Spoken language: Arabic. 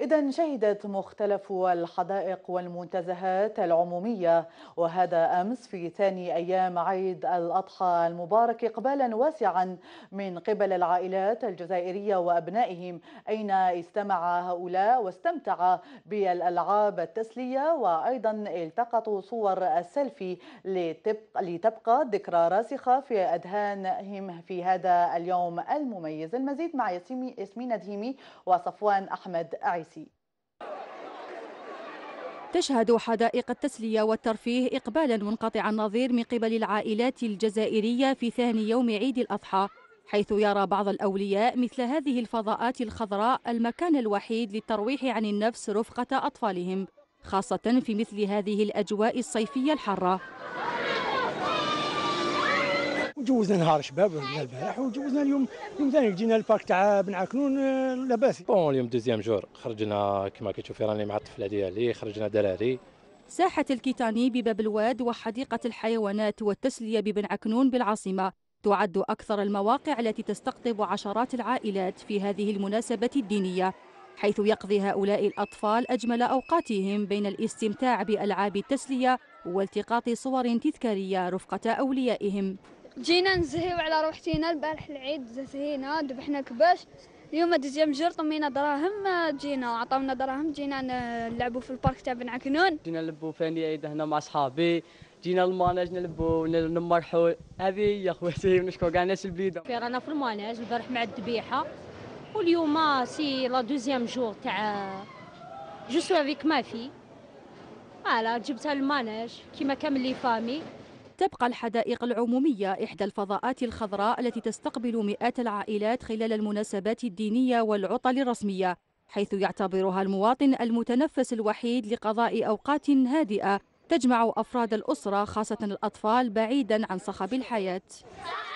إذا شهدت مختلف الحدائق والمنتزهات العمومية وهذا أمس في ثاني أيام عيد الأضحى المبارك إقبالا واسعا من قبل العائلات الجزائرية وأبنائهم أين استمع هؤلاء واستمتع بالألعاب التسلية وأيضا التقطوا صور السيلفي لتبقى ذكرى راسخة في أذهانهم في هذا اليوم المميز المزيد مع ياسمين دهيمي وصفوان أحمد عيد الرئيسي تشهد حدائق التسلية والترفيه إقبالا منقطع النظير من قبل العائلات الجزائرية في ثاني يوم عيد الأضحى حيث يرى بعض الأولياء مثل هذه الفضاءات الخضراء المكان الوحيد للترويح عن النفس رفقة أطفالهم خاصة في مثل هذه الأجواء الصيفية الحارة جوزنا نهار شباب من البارح وجوزنا اليوم يوم ثاني جينا البارك تاع بن عكنون آه، لاباس بون اليوم دوزيام جور خرجنا كما كتشوفي راني مع الطفله ديالي خرجنا دراري ساحة الكيتاني بباب الواد وحديقة الحيوانات والتسلية ببن عكنون بالعاصمة تعد أكثر المواقع التي تستقطب عشرات العائلات في هذه المناسبة الدينية حيث يقضي هؤلاء الأطفال أجمل أوقاتهم بين الاستمتاع بألعاب التسلية والتقاط صور تذكارية رفقة أوليائهم جينا نزهيو على روحتينا البارح العيد زهينا ذبحنا كباش اليوم دزيام مجر طمينا دراهم جينا عطاونا دراهم جينا نلعبوا في البارك تاع بن عكنون جينا نلبوا فاني عيد هنا مع صحابي جينا الماناج نلبوا نمرحوا هذه يا خواتي ونشكر كاع الناس البليده رانا في الماناج البارح مع الذبيحه واليوم آه، سي لا دوزيام جور تاع جو سو افيك ما في فوالا جبتها للمانج كيما كامل لي فامي تبقى الحدائق العمومية إحدى الفضاءات الخضراء التي تستقبل مئات العائلات خلال المناسبات الدينية والعطل الرسمية حيث يعتبرها المواطن المتنفس الوحيد لقضاء أوقات هادئة تجمع أفراد الأسرة خاصة الأطفال بعيدا عن صخب الحياة